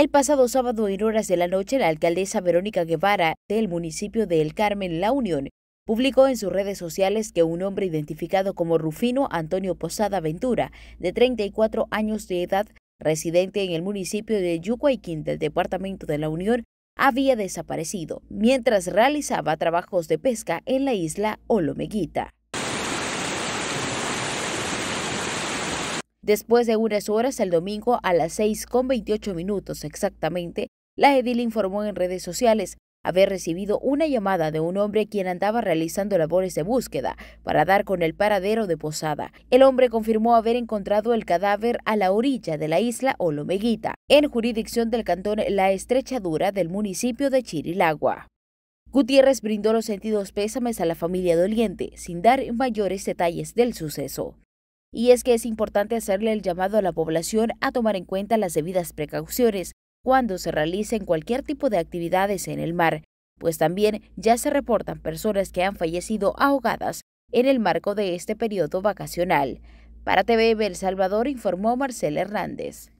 El pasado sábado en horas de la noche, la alcaldesa Verónica Guevara del municipio de El Carmen, La Unión, publicó en sus redes sociales que un hombre identificado como Rufino Antonio Posada Ventura, de 34 años de edad, residente en el municipio de Yucuayquín del departamento de La Unión, había desaparecido mientras realizaba trabajos de pesca en la isla Olomeguita. Después de unas horas, el domingo a las 6 con 28 minutos exactamente, la edil informó en redes sociales haber recibido una llamada de un hombre quien andaba realizando labores de búsqueda para dar con el paradero de Posada. El hombre confirmó haber encontrado el cadáver a la orilla de la isla Olomeguita, en jurisdicción del cantón La Estrechadura del municipio de Chirilagua. Gutiérrez brindó los sentidos pésames a la familia doliente, sin dar mayores detalles del suceso. Y es que es importante hacerle el llamado a la población a tomar en cuenta las debidas precauciones cuando se realicen cualquier tipo de actividades en el mar, pues también ya se reportan personas que han fallecido ahogadas en el marco de este periodo vacacional. Para TV El Salvador informó Marcela Hernández.